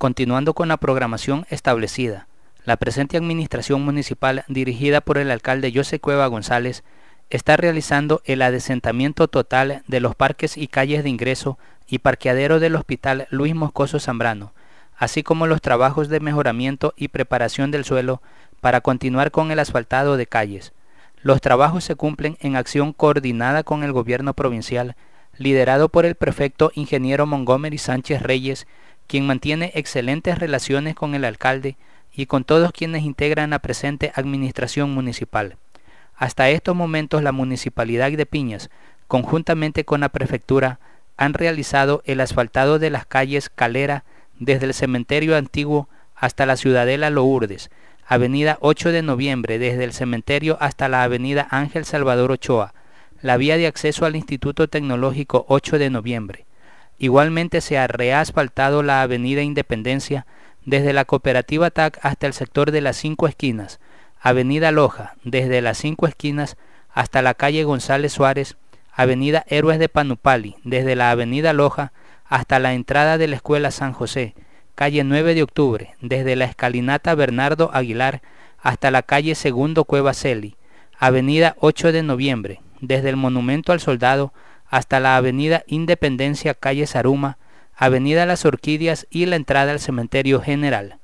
Continuando con la programación establecida, la presente administración municipal dirigida por el alcalde José Cueva González está realizando el adesentamiento total de los parques y calles de ingreso y parqueadero del Hospital Luis Moscoso Zambrano, así como los trabajos de mejoramiento y preparación del suelo para continuar con el asfaltado de calles. Los trabajos se cumplen en acción coordinada con el gobierno provincial, liderado por el prefecto ingeniero Montgomery Sánchez Reyes, quien mantiene excelentes relaciones con el alcalde y con todos quienes integran la presente administración municipal. Hasta estos momentos la Municipalidad de Piñas, conjuntamente con la Prefectura, han realizado el asfaltado de las calles Calera desde el cementerio antiguo hasta la Ciudadela Lourdes, Avenida 8 de Noviembre desde el cementerio hasta la Avenida Ángel Salvador Ochoa, la vía de acceso al Instituto Tecnológico 8 de Noviembre, Igualmente se ha reasfaltado la avenida Independencia desde la cooperativa TAC hasta el sector de las cinco esquinas, avenida Loja desde las cinco esquinas hasta la calle González Suárez, avenida Héroes de Panupali desde la avenida Loja hasta la entrada de la escuela San José, calle 9 de octubre desde la escalinata Bernardo Aguilar hasta la calle Segundo Cueva Celi, avenida 8 de noviembre desde el monumento al soldado hasta la avenida Independencia, calle Saruma, avenida Las Orquídeas y la entrada al cementerio general.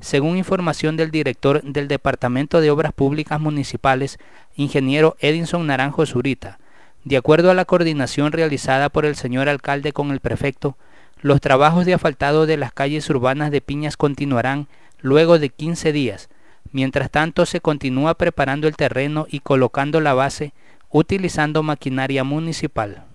Según información del director del Departamento de Obras Públicas Municipales, ingeniero Edinson Naranjo Zurita, de acuerdo a la coordinación realizada por el señor alcalde con el prefecto, los trabajos de asfaltado de las calles urbanas de Piñas continuarán luego de 15 días. Mientras tanto, se continúa preparando el terreno y colocando la base utilizando maquinaria municipal.